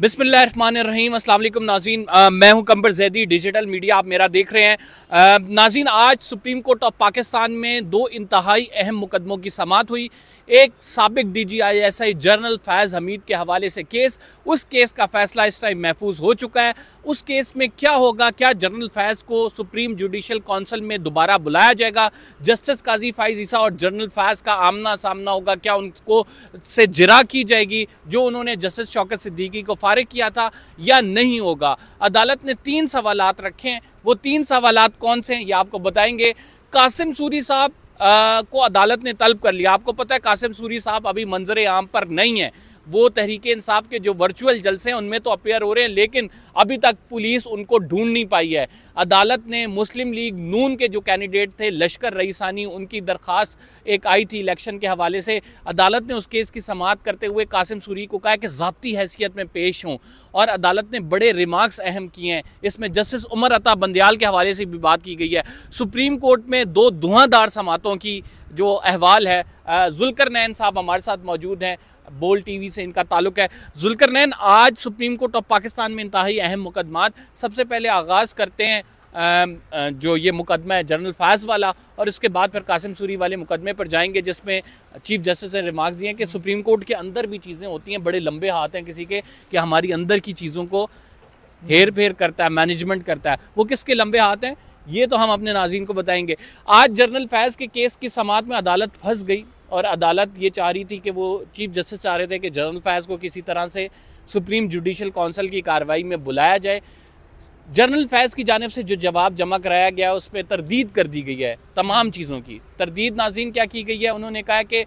बिसमीम अल्लाम नाजीन मैं हूं कंबर जैदी डिजिटल मीडिया आप मेरा देख रहे हैं आ, नाजीन आज सुप्रीम कोर्ट ऑफ पाकिस्तान में दो इंतहाई अहम मुकदमों की समात हुई एक सबक D G I S I general Faiz Hamid के हवाले से केस उस केस का फैसला इस टाइम महफूज हो चुका है उस केस में क्या होगा क्या जनरल फैज़ को सुप्रीम जुडिशल कौंसिल में दोबारा बुलाया जाएगा जस्टिस काजी फाइज ईसा और जनरल फैज़ का आमना सामना होगा क्या उनको से जरा की जाएगी जो उन्होंने जस्टिस शौकत सिद्दीकी को फारिग किया था या नहीं होगा अदालत ने तीन सवाल रखे हैं वो तीन सवाल कौन से हैं ये आपको बताएंगे कासिम सूरी साहब को अदालत ने तलब कर लिया आपको पता है कासिम सूरी साहब अभी मंजर आम पर नहीं है वो तहरीक इंसाफ के जो वर्चुअल जलसे हैं उनमें तो अपेयर हो रहे हैं लेकिन अभी तक पुलिस उनको ढूंढ नहीं पाई है अदालत ने मुस्लिम लीग नून के जो कैंडिडेट थे लश्कर रईसानी उनकी दरख्वास्त एक आई थी इलेक्शन के हवाले से अदालत ने उस केस की समात करते हुए कासिम सूरी को कहा कि जबती हैसियत में पेश हों और अदालत ने बड़े रिमार्क्स अहम किए हैं इसमें जस्टिस उमर अता बंदयाल के हवाले से भी बात की गई है सुप्रीम कोर्ट में दो धुआंधार समातों की जो अहवाल है जुलकर नैन साहब हमारे साथ मौजूद हैं बोल टी से इनका ताल्लुक है नैन आज सुप्रीम कोर्ट ऑफ पाकिस्तान में इंतहाई अहम मुकदमात सबसे पहले आगाज़ करते हैं जो ये मुकदमा है जनरल फैज़ वाला और इसके बाद फिर कासिम सूरी वाले मुकदमे पर जाएंगे जिसमें चीफ जस्टिस ने रिमार्क दिए कि सुप्रीम कोर्ट के अंदर भी चीज़ें होती हैं बड़े लंबे हाथ हैं किसी के कि हमारी अंदर की चीज़ों को हेर फेर करता है मैनेजमेंट करता है वो किसके लंबे हाथ हैं ये तो हम अपने नाजीन को बताएंगे आज जनरल फैज़ के केस की समात में अदालत फंस गई और अदालत ये चाह रही थी कि वो चीफ जस्टिस चाह रहे थे कि जनरल फैज़ को किसी तरह से सुप्रीम जुडिशल काउंसिल की कार्रवाई में बुलाया जाए जनरल फैज़ की जानब से जो जवाब जमा कराया गया उस पर तरदीद कर दी गई है तमाम चीज़ों की तरदीद नाजीन क्या की गई है उन्होंने कहा कि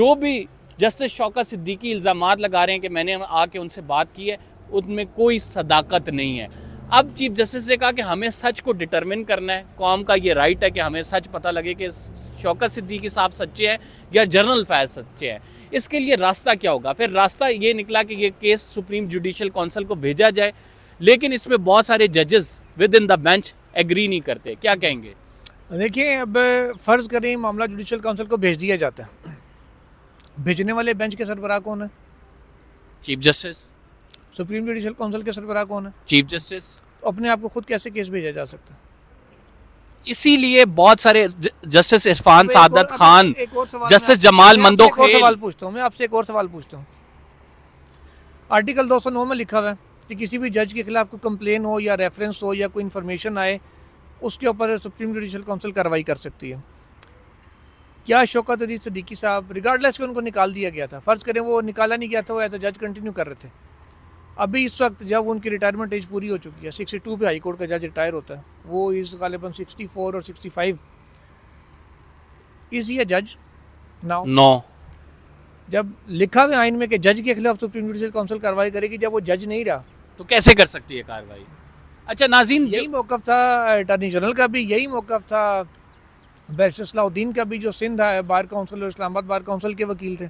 जो भी जस्टिस शौकत सिद्दीकी इल्ज़ाम लगा रहे हैं कि मैंने आके उनसे बात की है उनमें कोई सदाकत नहीं है अब चीफ जस्टिस ने कहा कि हमें सच को डिटरमिन करना है कौम का ये राइट है कि हमें सच पता लगे कि शौकत सिद्दीकी साहब सच्चे हैं या जनरल फैज सच्चे हैं इसके लिए रास्ता क्या होगा फिर रास्ता ये निकला कि ये केस सुप्रीम जुडिशल काउंसिल को भेजा जाए लेकिन इसमें बहुत सारे जजेस within the bench agree नहीं करते क्या कहेंगे देखिए अब फ़र्ज़ करें मामला जुडिशल काउंसिल को भेज दिया जाता है भेजने वाले बेंच के सरबराह कौन है chief justice supreme judicial council के सरबरा कौन है चीफ जस्टिस अपने आप को खुद कैसे केस भेजा जा सकता है इसीलिए बहुत सारे जस्टिस इरफान सादत खान जस्टिस जमाल मंदो एक और सवाल पूछता हूँ मैं आपसे एक और सवाल पूछता हूँ आर्टिकल 209 में लिखा हुआ है कि किसी भी जज के खिलाफ कोई कंप्लेन हो या रेफरेंस हो या कोई इन्फॉर्मेशन आए उसके ऊपर सुप्रीम जुडिशल काउंसिल कार्रवाई कर सकती है क्या शौकत अली सदीकी साहब रिगार्डलेस के उनको निकाल दिया गया था फ़र्ज़ करें वो निकाला नहीं गया था वो एज जज कंटिन्यू कर रहे थे अभी इस वक्त जब उनकी रिटायरमेंट एज पूरी हो चुकी है सिक्सटी टू पर हाईकोर्ट का जज रिटायर होता है वो इस गालिबन सिक्सटी फोर और सिक्सटी फाइव इज़ ये जज नाउ नो जब लिखा हुआ आइन में कि जज के खिलाफ सुप्रीम जुडिशियल काउंसिल कार्रवाई करेगी जब वो जज नहीं रहा तो कैसे कर सकती है कार्रवाई अच्छा नाजीन यही मौक़ था अटर्नी जनरल का भी यही मौक़ था बैरिस्टर का भी जो सिंध है बार काउंसिल और इस्लामाबाद बार काउंसिल के वकील थे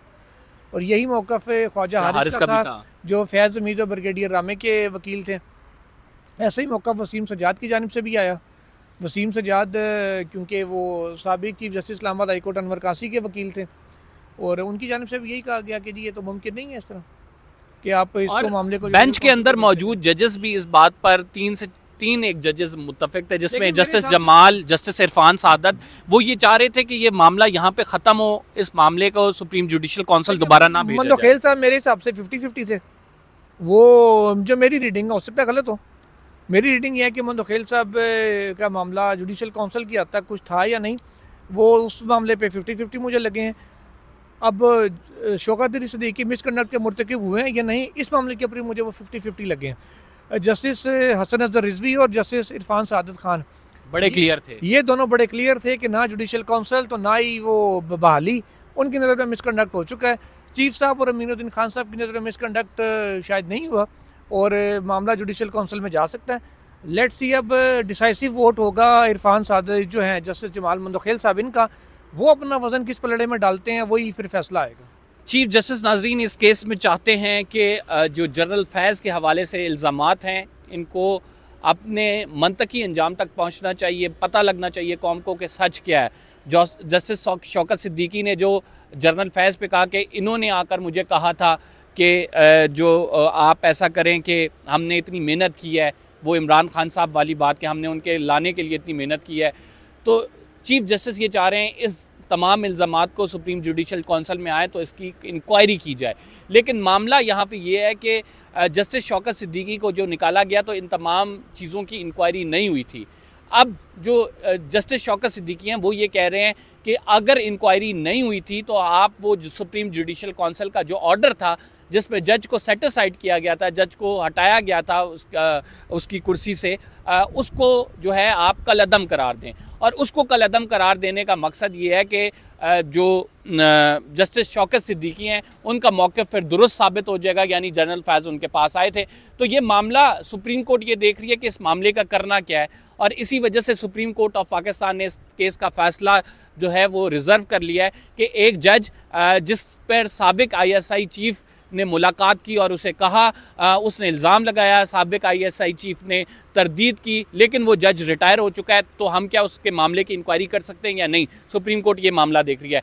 और यही मौक़ ख्वाजा हारिस का, का था था जो फैज़ उमीद और ब्रिगेडियर रामे के वकील थे ऐसा ही मौक़ वसीम सजाद की जानब से भी आया वसीम सजाद क्योंकि वो सबक chief justice Islamabad high court Anwar Kasi के वकील थे और उनकी जानब से भी यही कहा गया कि जी ये तो मुमकिन नहीं है इस तरह कि आप इसको मामले को बेंच के अंदर मौजूद जजेस भी इस बात पर तीन से तीन एक जजेस मुतफिक थे जिसमें जस्टिस जमाल जस्टिस इरफान सादत वो ये चाह रहे थे कि ये मामला यहाँ पे ख़त्म हो इस मामले को सुप्रीम जुडिशल काउंसिल दोबारा ना भेजे मतलब खेल साहब मेरे हिसाब से फिफ्टी फिफ्टी थे वो जो मेरी रीडिंग है उससे पे गलत हो मेरी रीडिंग यह है कि मतलब खेल साहब का मामला जुडिशल काउंसिल की हद तक कुछ था या नहीं वो उस मामले पर फिफ्टी फिफ्टी मुझे लगे हैं अब शोकादरी सदीकी मिसकंडक्ट के मुरतकब हुए हैं या नहीं इस मामले के ऊपर मुझे वो फिफ्टी फिफ्टी लगे हैं जस्टिस हसन अजहर रिजवी और जस्टिस इरफान सदत खान बड़े क्लियर थे ये दोनों बड़े क्लियर थे कि ना जुडिशल काउंसिल तो ना ही वो बहाली उनकी नज़र में मिसकंडक्ट हो चुका है चीफ साहब और अमीनुद्दीन खान साहब की नज़र में मिसकंडक्ट शायद नहीं हुआ और मामला जुडिशल काउंसिल में जा सकता है लेट सी अब डिसाइसिव वोट होगा इरफान साद जो हैं जस्टिस जमाल मंदोखेल साहब इनका वो अपना वजन किस पलड़े में डालते हैं वही फिर फैसला आएगा चीफ जस्टिस नाजरीन इस केस में चाहते हैं कि जो जनरल फैज़ के हवाले से इल्ज़ाम हैं इनको अपने मनतकी अंजाम तक पहुँचना चाहिए पता लगना चाहिए कौम को कि सच क्या है जस्टिस शौकत सिद्दीकी ने जो जनरल फैज़ पे कहा कि इन्होंने आकर मुझे कहा था कि जो आप ऐसा करें कि हमने इतनी मेहनत की है वो इमरान खान साहब वाली बात कि हमने उनके लाने के लिए इतनी मेहनत की है तो चीफ जस्टिस ये चाह रहे हैं इस तमाम इल्ज़ाम को सुप्रीम जुडिशल कौंसल में आए तो इसकी इंक्वायरी की जाए लेकिन मामला यहाँ पे ये है कि जस्टिस शौकत सिद्दीकी को जो निकाला गया तो इन तमाम चीज़ों की इंक्वायरी नहीं हुई थी अब जो जस्टिस शौकत सिद्दीकी हैं वो ये कह रहे हैं कि अगर इंक्वायरी नहीं हुई थी तो आप वो सुप्रीम जुडिशल कौंसल का जो ऑर्डर था जिसमें जज को सेटिसाइड किया गया था जज को हटाया गया था उस उसकी कुर्सी से उसको जो है आप कल अदम करार दें और उसको कल अदम करार देने का मकसद ये है कि जो जस्टिस शौकत सिद्दीकी हैं उनका मौके फिर दुरुस्त साबित हो जाएगा यानी जनरल फैज़ उनके पास आए थे तो ये मामला सुप्रीम कोर्ट ये देख रही है कि इस मामले का करना क्या है और इसी वजह से सुप्रीम कोर्ट ऑफ पाकिस्तान ने इस केस का फ़ैसला जो है वो रिज़र्व कर लिया है कि एक जज जिस पर सबक आई एस आई चीफ़ ने मुलाकात की और उसे कहा आ, उसने इल्ज़ाम लगाया सबक आई चीफ ने तरदीद की लेकिन वो जज रिटायर हो चुका है तो हम क्या उसके मामले की इंक्वायरी कर सकते हैं या नहीं सुप्रीम कोर्ट ये मामला देख रही है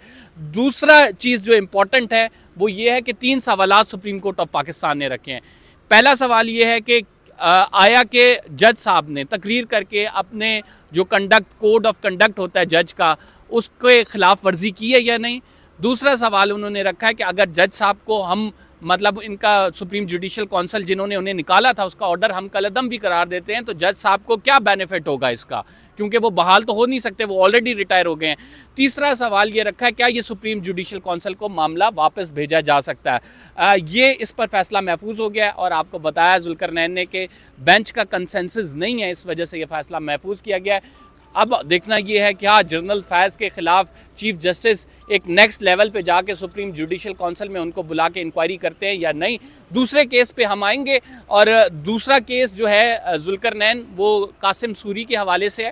दूसरा चीज़ जो इम्पोर्टेंट है वो ये है कि तीन सवाल सुप्रीम कोर्ट ऑफ पाकिस्तान ने रखे हैं पहला सवाल ये है कि आया के जज साहब ने तकरीर करके अपने जो कंडक्ट कोड ऑफ कंडक्ट होता है जज का उसके खिलाफ वर्जी की है या नहीं दूसरा सवाल उन्होंने रखा है कि अगर जज साहब को हम मतलब इनका सुप्रीम जुडिशल काउंसिल जिन्होंने उन्हें निकाला था उसका ऑर्डर हम कलदम भी करार देते हैं तो जज साहब को क्या बेनिफिट होगा इसका क्योंकि वो बहाल तो हो नहीं सकते वो ऑलरेडी रिटायर हो गए हैं तीसरा सवाल ये रखा है क्या ये सुप्रीम जुडिशल काउंसिल को मामला वापस भेजा जा सकता है आ, ये इस पर फैसला महफूज हो गया है और आपको बताया जुलकर नैन ने कि बेंच का कंसेंसस नहीं है इस वजह से ये फैसला महफूज किया गया है अब देखना यह है कि हाँ जनरल फैज़ के ख़िलाफ़ चीफ जस्टिस एक नेक्स्ट लेवल पे जाके सुप्रीम जुडिशल काउंसिल में उनको बुला के इंक्वायरी करते हैं या नहीं दूसरे केस पे हम आएंगे और दूसरा केस जो है जुलकर नैन वो कासिम सूरी के हवाले से है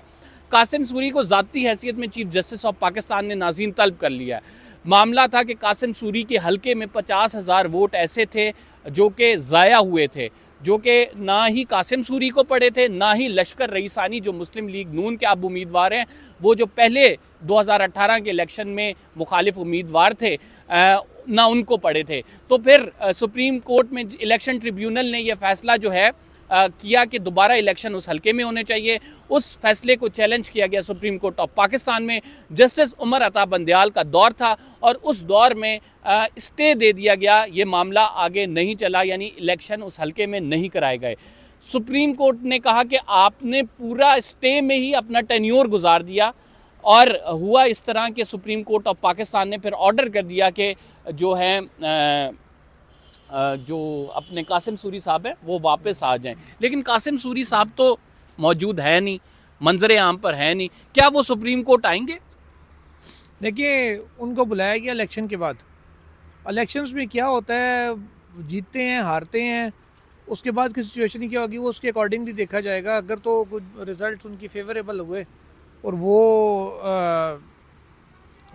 कासिम सूरी को ज़ाती हैसियत में चीफ जस्टिस ऑफ पाकिस्तान ने नाजीम तलब कर लिया है मामला था कि कासिम सूरी के हल्के में पचास हज़ार वोट ऐसे थे जो कि ज़ाया हुए थे जो कि ना ही कासिम सूरी को पढ़े थे ना ही लश्कर रईसानी जो मुस्लिम लीग नून के अब उम्मीदवार हैं वो जो पहले 2018 के इलेक्शन में मुखालिफ उम्मीदवार थे ना उनको पढ़े थे तो फिर सुप्रीम कोर्ट में इलेक्शन ट्रिब्यूनल ने यह फैसला जो है किया कि दोबारा इलेक्शन उस हल्के में होने चाहिए उस फैसले को चैलेंज किया गया सुप्रीम कोर्ट ऑफ पाकिस्तान में जस्टिस उमर अता बंदयाल का दौर था और उस दौर में स्टे दे दिया गया ये मामला आगे नहीं चला यानी इलेक्शन उस हल्के में नहीं कराए गए सुप्रीम कोर्ट ने कहा कि आपने पूरा स्टे में ही अपना टेन्योर गुजार दिया और हुआ इस तरह के सुप्रीम कोर्ट ऑफ पाकिस्तान ने फिर ऑर्डर कर दिया कि जो है आ, जो अपने कासिम सूरी साहब हैं वो वापस आ जाएं लेकिन कासिम सूरी साहब तो मौजूद है नहीं मंजर आम पर है नहीं क्या वो सुप्रीम कोर्ट आएंगे देखिए उनको बुलाया गया इलेक्शन के बाद इलेक्शंस में क्या होता है जीतते हैं हारते हैं उसके बाद की सिचुएशन क्या होगी वो उसके अकॉर्डिंगली देखा जाएगा अगर तो कुछ रिज़ल्ट उनकी फेवरेबल हुए और वो आ,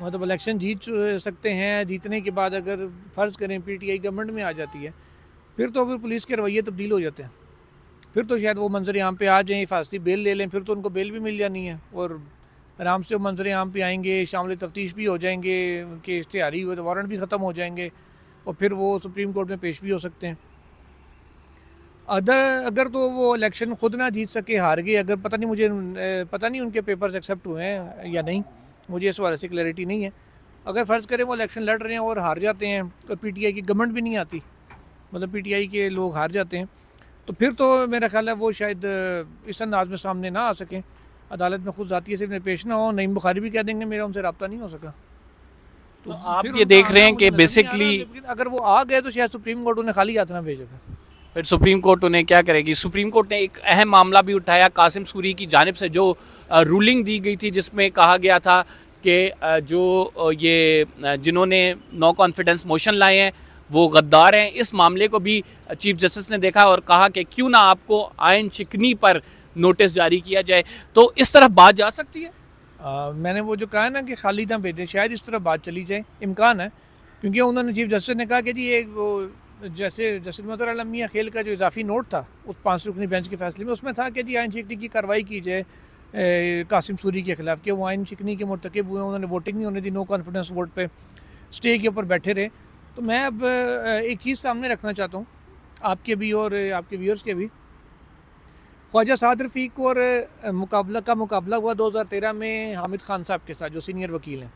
मतलब इलेक्शन जीत सकते हैं जीतने के बाद अगर फ़र्ज़ करें पीटीआई गवर्नमेंट में आ जाती है फिर तो अगर पुलिस के रवैये तब्दील हो जाते हैं फिर तो शायद वो मंजर यहाँ पे आ जाएँ हिफाजती बेल ले लें फिर तो उनको बेल भी मिल जानी है और आराम से वो मंजर यहाँ पे आएंगे शामिल तफ्तीश भी हो जाएंगे उनके इश्तेहारी हुए तो वारंट भी ख़त्म हो जाएंगे और फिर वो सुप्रीम कोर्ट में पेश भी हो सकते हैं अदर अगर तो वो इलेक्शन खुद ना जीत सके हार गए अगर पता नहीं मुझे पता नहीं उनके पेपर्स एक्सेप्ट हुए हैं या नहीं मुझे इस वाले से क्लैरिटी नहीं है अगर फ़र्ज़ करें वो इलेक्शन लड़ रहे हैं और हार जाते हैं तो पी टी आई की गवर्नमेंट भी नहीं आती मतलब पी टी आई के लोग हार जाते हैं तो फिर तो मेरा ख्याल है वो शायद इस अंदाज में सामने ना आ सकें अदालत में खुद जाती से पेश ना हो नईम बुखारी भी कह देंगे मेरा उनसे रबता नहीं हो सका तो, तो आप ये देख रहे हैं कि बेसिकली अगर वो आ गए तो शायद सुप्रीम कोर्ट उन्हें खाली यात्रा भेजेगा फिर सुप्रीम कोर्ट उन्हें क्या करेगी सुप्रीम कोर्ट ने एक अहम मामला भी उठाया कासिम सूरी की जानब से जो रूलिंग दी गई थी जिसमें कहा गया था कि जो ये जिन्होंने नो कॉन्फिडेंस मोशन लाए हैं वो गद्दार हैं इस मामले को भी चीफ जस्टिस ने देखा और कहा कि क्यों ना आपको आयन चिकनी पर नोटिस जारी किया जाए तो इस तरफ बात जा सकती है आ, मैंने वो जो कहा ना कि खाली ना भेजें शायद इस तरफ बात चली जाए इम्कान है क्योंकि उन्होंने चीफ जस्टिस ने कहा कि जी ये वो जैसे मदर आलमिया खेल का जो इजाफी नोट था उस पाँच रुकनी बेंच के फैसले में उसमें था कि जी आइन शिकनी की कार्रवाई की जाए कासिम सूरी के ख़िलाफ़ कि वो आइन शिकनी के मरतकब हुए उन्होंने वोटिंग नहीं होने दी नो कॉन्फिडेंस वोट पर स्टे के ऊपर बैठे रहे तो मैं अब एक चीज़ सामने रखना चाहता हूँ आपके भी और आपके व्यूअर्स के भी ख्वाजा साद रफ़ीक और मुकाबला का मुकाबला हुआ 2013 में हामिद खान साहब के साथ जो सीनियर वकील हैं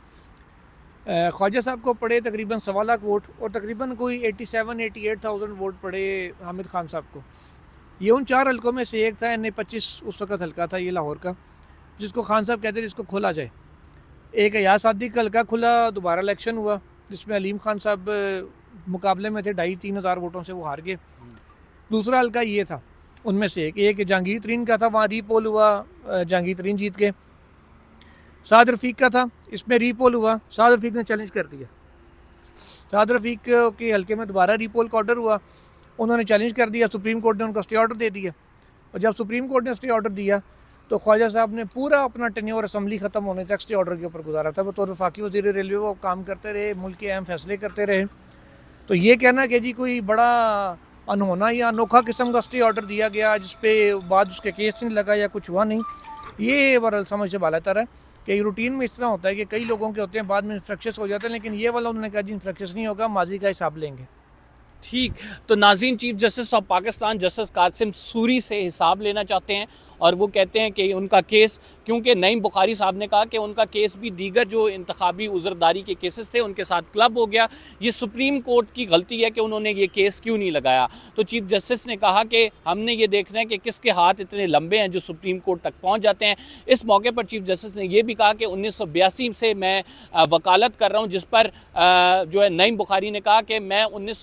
ख्वाजा साहब को पड़े तकरीबन सवा लाख वोट और तकरीबन कोई eighty seven eighty eight thousand vote पड़े हामिद खान साहब को ये उन चार हलकों में से एक था एन ए पच्चीस उस वक्त हल्का था ये लाहौर का जिसको खान साहब कहते थे इसको खोला जाए एक अयास सादी का हल्का खुला दोबारा इलेक्शन हुआ जिसमें अलीम खान साहब मुकाबले में थे ढाई तीन हज़ार वोटों से वो हार गए दूसरा हल्का ये था उनमें से एक एक जहांगीर तरीन का था वहाँ रीपोल हुआ जहांगीर तरीन जीत गए साद रफीक का था इसमें रीपोल हुआ साद रफीक ने चैलेंज कर दिया साद रफीक के हल्के में दोबारा रीपोल का ऑर्डर हुआ उन्होंने चैलेंज कर दिया सुप्रीम कोर्ट ने उनका स्टे ऑर्डर दे दिया और जब सुप्रीम कोर्ट ने स्टे ऑर्डर दिया तो ख्वाजा साहब ने पूरा अपना और असम्बली ख़त्म होने तक स्टे ऑर्डर के ऊपर गुजारा था वो तो वफाकी वजीर रेलवे वो काम करते रहे मुल्क के अहम फैसले करते रहे तो ये कहना कि जी कोई बड़ा अनहोना या अनोखा किस्म का स्टे ऑर्डर दिया गया जिस बाद उसके केस नहीं लगा या कुछ हुआ नहीं ये बहरहाल समझ से बाला तर है कि रूटीन में इस तरह होता है कि कई लोगों के होते हैं बाद में इन्फ्रक्शस हो जाते हैं लेकिन ये वाला उन्होंने कहा जी इन्फ्रक्शस नहीं होगा माजी का हिसाब लेंगे ठीक तो नाजीन chief justice of Pakistan justice Qasim Suri से हिसाब लेना चाहते हैं और वो कहते हैं कि उनका केस क्योंकि नईम बुखारी साहब ने कहा कि उनका केस भी दीगर जो इंतबी उजरदारी के केसेस थे उनके साथ क्लब हो गया ये सुप्रीम कोर्ट की गलती है कि उन्होंने ये केस क्यों नहीं लगाया तो चीफ जस्टिस ने कहा कि हमने ये देखना है कि किसके हाथ इतने लंबे हैं जो सुप्रीम कोर्ट तक पहुँच जाते हैं इस मौके पर चीफ जस्टिस ने यह भी कहा कि उन्नीस से मैं वकालत कर रहा हूँ जिस पर जो है नईम बुखारी ने कहा कि मैं उन्नीस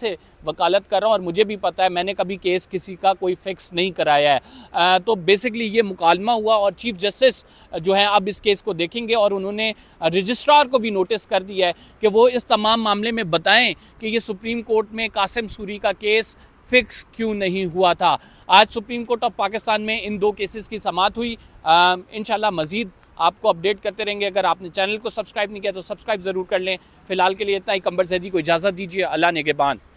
से वकालत कर रहा हूँ और मुझे भी पता है मैंने कभी केस किसी का कोई फिक्स नहीं कराया है तो बेसिकली ये मुकालमा हुआ और चीफ जस्टिस जो है अब इस केस को देखेंगे और उन्होंने रजिस्ट्रार को भी नोटिस कर दिया है कि वो इस तमाम मामले में बताएं कि ये सुप्रीम कोर्ट में कासिम सूरी का केस फिक्स क्यों नहीं हुआ था आज सुप्रीम कोर्ट ऑफ पाकिस्तान में इन दो केसेस की समात हुई इन मज़ीद आपको अपडेट करते रहेंगे अगर आपने चैनल को सब्सक्राइब नहीं किया तो सब्सक्राइब ज़रूर कर लें फिलहाल के लिए इतना ही कंबर जैदी को इजाज़त दीजिए अल्लाह नेगेबान